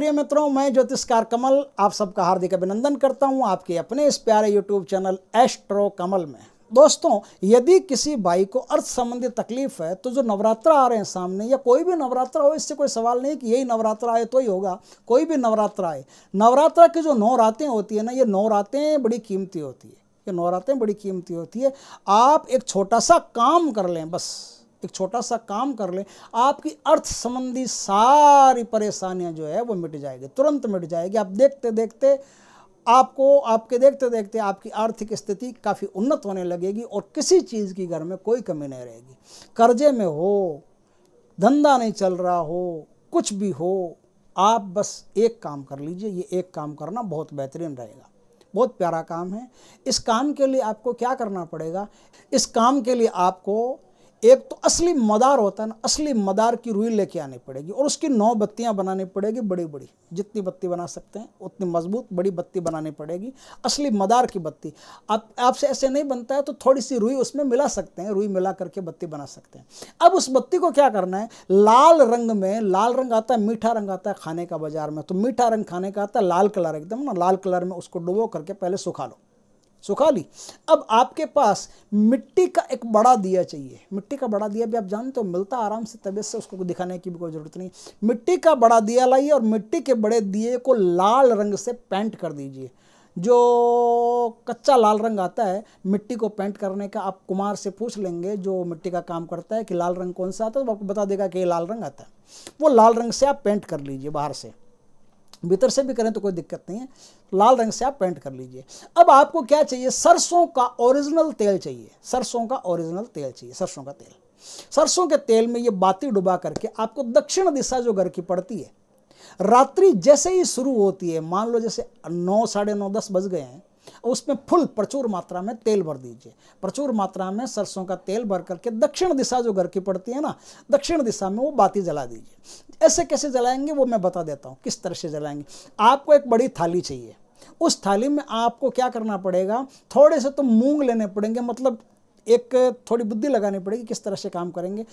प्रिय मित्रों मैं ज्योतिषकार कमल आप सबका हार्दिक अभिनंदन करता हूं आपके अपने इस प्यारे यूट्यूब चैनल एस्ट्रो कमल में दोस्तों यदि किसी भाई को अर्थ संबंधी तकलीफ है तो जो नवरात्र आ रहे हैं सामने या कोई भी नवरात्र हो इससे कोई सवाल नहीं कि यही नवरात्र आए तो ही होगा कोई भी नवरात्र आए नवरात्र की जो नौ रातें होती है ना ये नौ रातें बड़ी कीमती होती है ये नौ रातें बड़ी कीमती होती है आप एक छोटा सा काम कर लें बस एक छोटा सा काम कर ले आपकी अर्थ संबंधी सारी परेशानियां जो है वो मिट जाएगी तुरंत मिट जाएगी आप देखते देखते आपको आपके देखते देखते आपकी आर्थिक स्थिति काफ़ी उन्नत होने लगेगी और किसी चीज़ की घर में कोई कमी नहीं रहेगी कर्जे में हो धंधा नहीं चल रहा हो कुछ भी हो आप बस एक काम कर लीजिए ये एक काम करना बहुत बेहतरीन रहेगा बहुत प्यारा काम है इस काम के लिए आपको क्या करना पड़ेगा इस काम के लिए आपको एक तो असली मदार होता है ना असली मदार की रुई लेके आनी पड़ेगी और उसकी नौ बत्तियाँ बनानी पड़ेगी बड़ी बड़ी जितनी बत्ती बना सकते हैं उतनी मजबूत बड़ी बत्ती बनानी पड़ेगी असली मदार की बत्ती आप आपसे ऐसे नहीं बनता है तो थोड़ी सी रुई उसमें मिला सकते हैं रुई मिला करके बत्ती बना सकते हैं अब उस बत्ती को क्या करना है लाल रंग में लाल रंग आता है मीठा रंग आता है खाने का बाजार में तो मीठा रंग खाने का आता है लाल कलर एकदम ना लाल कलर में उसको डुबो करके पहले सुखा लो सुखा ली अब आपके पास मिट्टी का एक बड़ा दिया चाहिए मिट्टी का बड़ा दिया भी आप जानते हो मिलता आराम से तबीयत से उसको दिखाने की भी कोई ज़रूरत नहीं मिट्टी का बड़ा दिया लाइए और मिट्टी के बड़े दिए को लाल रंग से पेंट कर दीजिए जो कच्चा लाल रंग आता है मिट्टी को पेंट करने का आप कुमार से पूछ लेंगे जो मिट्टी का काम करता है कि लाल रंग कौन सा आता है तो आपको बता देगा कि ये लाल रंग आता है वो लाल रंग से आप पेंट कर लीजिए बाहर से भीतर से भी करें तो कोई दिक्कत नहीं है लाल रंग से आप पेंट कर लीजिए अब आपको क्या चाहिए सरसों का ओरिजिनल तेल चाहिए सरसों का ओरिजिनल तेल चाहिए सरसों का तेल सरसों के तेल में ये बाती डुबा करके आपको दक्षिण दिशा जो घर की पड़ती है रात्रि जैसे ही शुरू होती है मान लो जैसे नौ साढ़े नौ दस बज गए हैं और उसमें फुल प्रचुर मात्रा में तेल भर दीजिए प्रचुर मात्रा में सरसों का तेल भर करके दक्षिण दिशा जो घर की पड़ती है ना दक्षिण दिशा में वो बाती जला दीजिए ऐसे कैसे जलाएंगे वो मैं बता देता हूँ किस तरह से जलाएंगे आपको एक बड़ी थाली चाहिए उस थाली में आपको क्या करना पड़ेगा थोड़े से तो मूंग लेने पड़ेंगे मतलब एक थोड़ी बुद्धि लगानी पड़ेगी किस तरह से काम करेंगे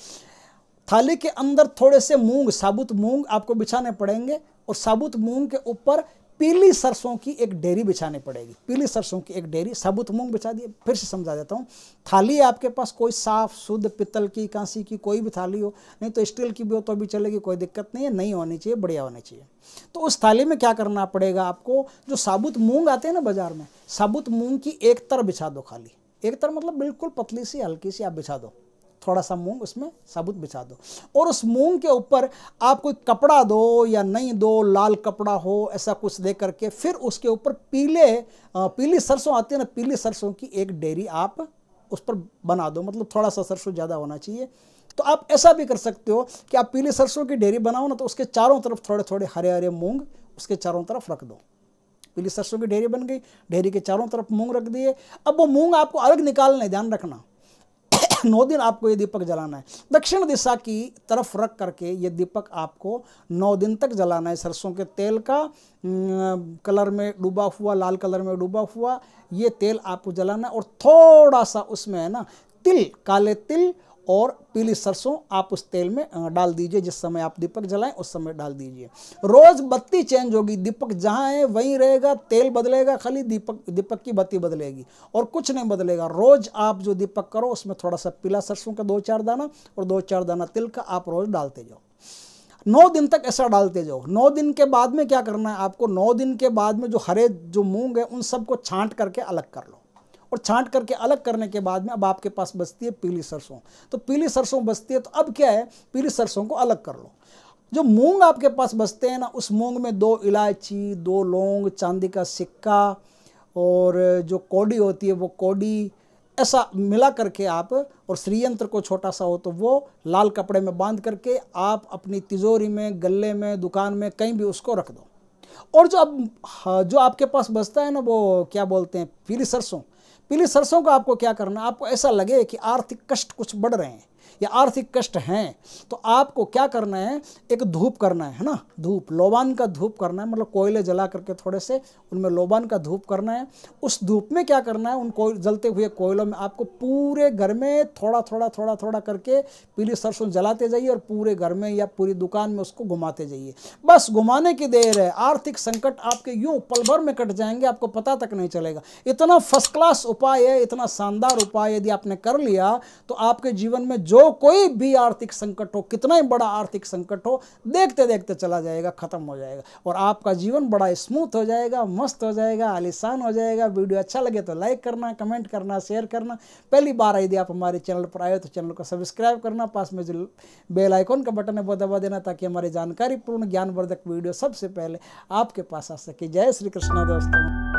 थाली के अंदर थोड़े से मूंग साबुत मूंग आपको बिछाने पड़ेंगे और साबुत मूंग के ऊपर पीली सरसों की एक डेरी बिछानी पड़ेगी पीली सरसों की एक डेरी साबुत मूंग बिछा दिए फिर से समझा देता हूँ थाली आपके पास कोई साफ शुद्ध पित्तल की कांसी की कोई भी थाली हो नहीं तो स्टील की भी हो तो भी चलेगी कोई दिक्कत नहीं है नहीं होनी चाहिए बढ़िया होनी चाहिए तो उस थाली में क्या करना पड़ेगा आपको जो साबुत मूँग आते हैं ना बाज़ार में साबुत मूँग की एक तर बिछा दो खाली एक तर मतलब बिल्कुल पतली सी हल्की सी आप बिछा दो थोड़ा सा मूंग उसमें साबुत बिछा दो और उस मूंग के ऊपर आप कोई कपड़ा दो या नहीं दो लाल कपड़ा हो ऐसा कुछ दे करके फिर उसके ऊपर पीले पीली सरसों आती है ना पीली सरसों की एक डेरी आप उस पर बना दो मतलब थोड़ा सा सरसों ज़्यादा होना चाहिए तो आप ऐसा भी कर सकते हो कि आप पीली सरसों की डेरी बनाओ ना तो उसके चारों तरफ थोड़े थोड़े हरे हरे मूंग उसके चारों तरफ रख दो पीली सरसों की डेरी बन गई डेरी के चारों तरफ मूंग रख दिए अब वो मूंग आपको अलग निकालने ध्यान रखना नौ दिन आपको ये दीपक जलाना है दक्षिण दिशा की तरफ रख करके ये दीपक आपको नौ दिन तक जलाना है सरसों के तेल का कलर में डूबा हुआ लाल कलर में डूबा हुआ ये तेल आपको जलाना है और थोड़ा सा उसमें है ना तिल काले तिल और पीली सरसों आप उस तेल में डाल दीजिए जिस समय आप दीपक जलाएं उस समय डाल दीजिए रोज बत्ती चेंज होगी दीपक जहां है वहीं रहेगा तेल बदलेगा खाली दीपक दीपक की बत्ती बदलेगी और कुछ नहीं बदलेगा रोज आप जो दीपक करो उसमें थोड़ा सा पीला सरसों का दो चार दाना और दो चार दाना तिल का आप रोज डालते जाओ नौ दिन तक ऐसा डालते जाओ नौ दिन के बाद में क्या करना है आपको नौ दिन के बाद में जो हरे जो मूंग है उन सबको छांट करके अलग कर लो और छांट करके अलग करने के बाद में अब आपके पास बचती है पीली सरसों तो पीली सरसों बचती है तो अब क्या है पीली सरसों को अलग कर लो जो मूंग आपके पास बचते हैं ना उस मूंग में दो इलायची दो लौंग चांदी का सिक्का और जो कौडी होती है वो कौडी ऐसा मिला करके आप और श्रीयंत्र को छोटा सा हो तो वो लाल कपड़े में बांध करके आप अपनी तिजोरी में गले में दुकान में कहीं भी उसको रख दो और जो अब हाँ, जो आपके पास बचता है ना वो क्या बोलते हैं पीली सरसों पीली सरसों का आपको क्या करना आपको ऐसा लगे कि आर्थिक कष्ट कुछ बढ़ रहे हैं या आर्थिक कष्ट हैं तो आपको क्या करना है एक धूप करना है ना धूप लोबान का धूप करना है मतलब कोयले जला करके थोड़े से उनमें लोबान का धूप करना है उस धूप में क्या करना है उन कोयल जलते हुए कोयलों में आपको पूरे घर में थोड़ा थोड़ा थोड़ा थोड़ा करके पीली सरसों जलाते जाइए और पूरे घर में या पूरी दुकान में उसको घुमाते जाइए बस घुमाने की देर है आर्थिक संकट आपके यूँ पल भर में कट जाएंगे आपको पता तक नहीं चलेगा इतना फर्स्ट क्लास उपाय है इतना शानदार उपाय यदि आपने कर लिया तो आपके जीवन में जो जो कोई भी आर्थिक संकट हो कितना ही बड़ा आर्थिक संकट हो देखते देखते चला जाएगा ख़त्म हो जाएगा और आपका जीवन बड़ा स्मूथ हो जाएगा मस्त हो जाएगा आलिशान हो जाएगा वीडियो अच्छा लगे तो लाइक करना कमेंट करना शेयर करना पहली बार यदि आप हमारे चैनल पर आए तो चैनल को सब्सक्राइब करना पास में जो बेल आइकॉन का बटन है वो दबा देना ताकि हमारी जानकारी पूर्ण ज्ञानवर्धक वीडियो सबसे पहले आपके पास आ सके जय श्री कृष्णा दोस्तों